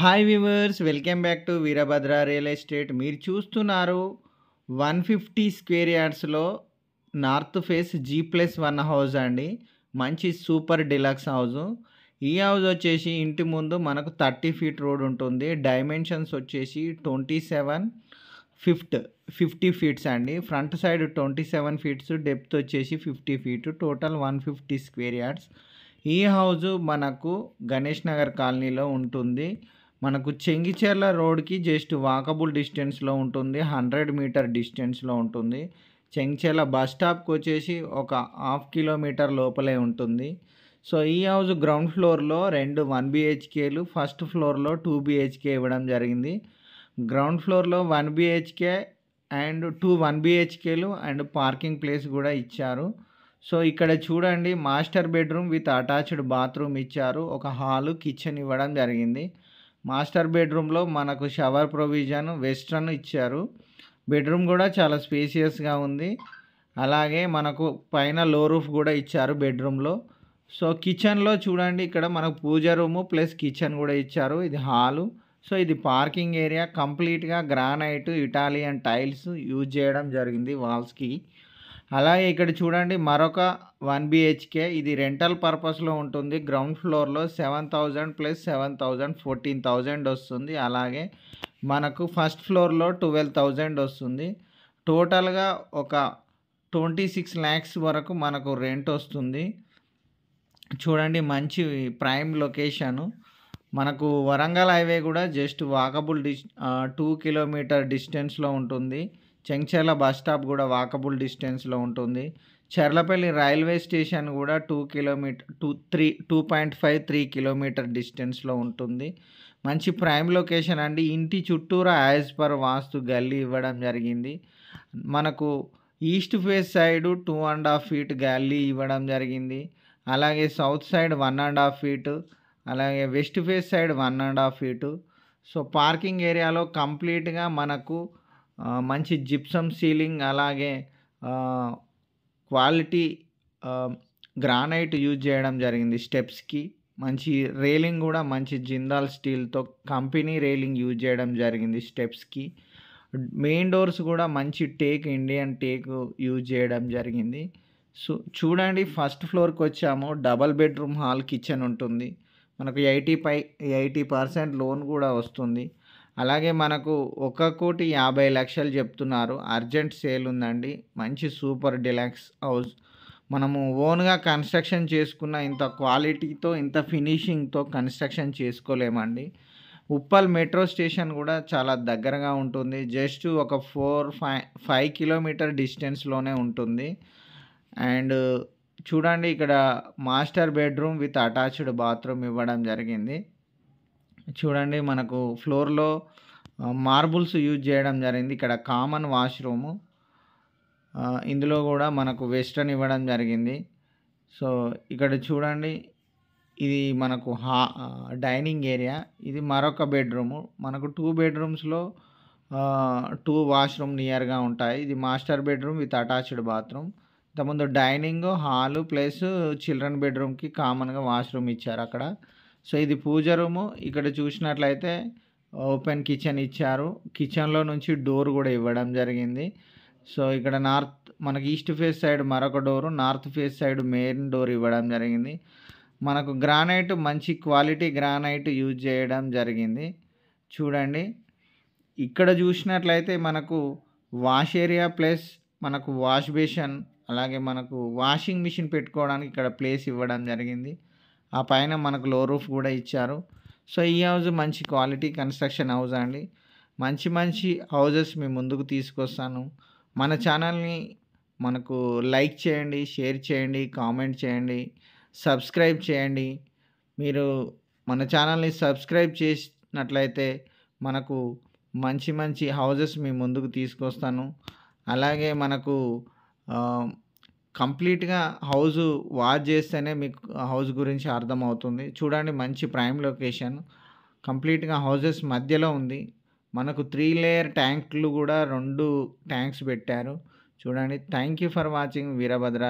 hi viewers welcome back to Veerabhadra real estate మీరు చూస్తున్నారు one fifty square యార్డ్స్లో north face G plus one house అండి మంచి super deluxe house ఈ house వచ్చేసి ఇంటి ముందు మనకు థర్టీ ఫీట్ రోడ్ ఉంటుంది డైమెన్షన్స్ వచ్చేసి twenty seven fifth fifty feets అండి front side twenty seven feets depth వచ్చేసి fifty feet total one fifty square yards ఈ హౌజు మనకు గణేష్ నగర్ కాలనీలో ఉంటుంది మనకు చెంగిచెర్ల రోడ్కి జస్ట్ వాకబుల్ డిస్టెన్స్లో ఉంటుంది హండ్రెడ్ మీటర్ డిస్టెన్స్లో ఉంటుంది చెంగిచెర్ల బస్ స్టాప్కి వచ్చేసి ఒక హాఫ్ కిలోమీటర్ లోపలే ఉంటుంది సో ఈ హౌస్ గ్రౌండ్ ఫ్లోర్లో రెండు వన్ బిహెచ్కేలు ఫస్ట్ ఫ్లోర్లో టూ బిహెచ్కే ఇవ్వడం జరిగింది గ్రౌండ్ ఫ్లోర్లో one BHK and two one బిహెచ్కేలు అండ్ పార్కింగ్ ప్లేస్ కూడా ఇచ్చారు సో ఇక్కడ చూడండి master bedroom with attached bathroom ఇచ్చారు ఒక హాలు కిచెన్ ఇవ్వడం జరిగింది మాస్టర్ బెడ్రూమ్లో మనకు షవర్ ప్రొవిజన్ వెస్ట్రన్ ఇచ్చారు బెడ్రూమ్ కూడా చాలా స్పేసియస్గా ఉంది అలాగే మనకు పైన లో రూఫ్ కూడా ఇచ్చారు బెడ్రూమ్లో సో కిచెన్లో చూడండి ఇక్కడ మనకు పూజ రూము ప్లస్ కిచెన్ కూడా ఇచ్చారు ఇది హాలు సో ఇది పార్కింగ్ ఏరియా కంప్లీట్గా గ్రానైట్ ఇటాలియన్ టైల్స్ యూజ్ చేయడం జరిగింది వాల్స్కి అలాగే ఇక్కడ చూడండి మరొక వన్ బిహెచ్కే ఇది రెంటల్ పర్పస్లో ఉంటుంది గ్రౌండ్ ఫ్లోర్లో seven thousand plus seven thousand fourteen thousand వస్తుంది అలాగే మనకు ఫస్ట్ ఫ్లోర్లో ట్వెల్వ్ థౌజండ్ వస్తుంది టోటల్గా ఒక ట్వంటీ సిక్స్ ల్యాక్స్ వరకు మనకు రెంట్ వస్తుంది చూడండి మంచి ప్రైమ్ లొకేషను మనకు వరంగల్ హైవే కూడా జస్ట్ వాకబుల్ డిస్ టూ కిలోమీటర్ డిస్టెన్స్లో ఉంటుంది చెంగ్చెర్ల బస్ స్టాప్ కూడా వాకబుల్ డిస్టెన్స్లో ఉంటుంది చర్లపల్లి రైల్వే స్టేషన్ కూడా two kilometre two three two point five three kilometre డిస్టెన్స్లో ఉంటుంది మంచి ప్రైమ్ లొకేషన్ అండి ఇంటి చుట్టూరా యాజ్ పర్ వాస్తు గల్లీ ఇవ్వడం జరిగింది మనకు east face side two and half feet గల్లీ ఇవ్వడం జరిగింది అలాగే south side one and half feet అలాగే west face side one and half feet so parking ఏరియాలో కంప్లీట్గా మనకు మంచి జిప్సమ్ సీలింగ్ అలాగే క్వాలిటీ గ్రానైట్ యూజ్ చేయడం జరిగింది స్టెప్స్కి మంచి రేలింగ్ కూడా మంచి జిందాల్ స్టీల్తో కంపెనీ రేలింగ్ యూజ్ చేయడం జరిగింది స్టెప్స్కి మెయిన్ డోర్స్ కూడా మంచి టేక్ ఇండియన్ టేక్ యూజ్ చేయడం జరిగింది సో చూడండి ఫస్ట్ ఫ్లోర్కి వచ్చాము డబల్ బెడ్రూమ్ హాల్ కిచెన్ ఉంటుంది మనకు ఎయిటీ పై ఎయిటీ పర్సెంట్ లోన్ కూడా వస్తుంది అలాగే మనకు ఒక కోటి యాభై లక్షలు చెప్తున్నారు అర్జెంట్ సేల్ ఉందండి మంచి సూపర్ డిలాక్స్ హౌస్ మనము ఓన్గా కన్స్ట్రక్షన్ చేసుకున్న ఇంత క్వాలిటీతో ఇంత ఫినిషింగ్తో కన్స్ట్రక్షన్ చేసుకోలేమండి ఉప్పల్ మెట్రో స్టేషన్ కూడా చాలా దగ్గరగా ఉంటుంది జస్ట్ ఒక ఫోర్ ఫైవ్ ఫైవ్ కిలోమీటర్ డిస్టెన్స్లోనే ఉంటుంది అండ్ చూడండి ఇక్కడ master bedroom with attached bathroom ఇవ్వడం జరిగింది చూడండి మనకు ఫ్లోర్లో మార్బుల్స్ యూజ్ చేయడం జరిగింది ఇక్కడ కామన్ వాష్రూము ఇందులో కూడా మనకు వెస్ట్రన్ ఇవ్వడం జరిగింది సో ఇక్కడ చూడండి ఇది మనకు హా డైనింగ్ ఏరియా ఇది మరొక బెడ్రూము మనకు టూ బెడ్రూమ్స్లో టూ వాష్రూమ్ నియర్గా ఉంటాయి ఇది master bedroom with attached bathroom ఇంతకుముందు డైనింగ్ హాలు ప్లస్ చిల్డ్రన్ బెడ్రూమ్కి కామన్గా వాష్రూమ్ ఇచ్చారు అక్కడ సో ఇది పూజ రూము ఇక్కడ చూసినట్లయితే ఓపెన్ కిచెన్ ఇచ్చారు కిచెన్లో నుంచి డోర్ కూడా ఇవ్వడం జరిగింది సో ఇక్కడ నార్త్ మనకి ఈస్ట్ ఫేస్ సైడ్ మరొక door north face side main door ఇవ్వడం జరిగింది మనకు గ్రానైట్ మంచి క్వాలిటీ గ్రానైట్ యూజ్ చేయడం జరిగింది చూడండి ఇక్కడ చూసినట్లయితే మనకు వాష్ ఏరియా ప్లస్ మనకు వాష్ బేషన్ అలాగే మనకు వాషింగ్ మిషన్ పెట్టుకోవడానికి ఇక్కడ ప్లేస్ ఇవ్వడం జరిగింది ఆ పైన మనకు లో రూఫ్ కూడా ఇచ్చారు సో ఈ హౌస్ మంచి క్వాలిటీ కన్స్ట్రక్షన్ హౌస్ అండి మంచి మంచి హౌజెస్ మీ ముందుకు తీసుకొస్తాను మన ఛానల్ని మనకు లైక్ చేయండి షేర్ చేయండి కామెంట్ చేయండి సబ్స్క్రైబ్ చేయండి మీరు మన ఛానల్ని సబ్స్క్రైబ్ చేసినట్లయితే మనకు మంచి మంచి హౌజెస్ మీ ముందుకు తీసుకొస్తాను అలాగే మనకు కంప్లీట్గా హౌస్ వాచ్ చేస్తేనే మీకు హౌస్ గురించి అర్థమవుతుంది చూడండి మంచి ప్రైమ్ లొకేషన్ కంప్లీట్గా హౌజెస్ మధ్యలో ఉంది మనకు త్రీ లేయర్ ట్యాంకులు కూడా రెండు ట్యాంక్స్ పెట్టారు చూడండి thank you for watching Veerabhadra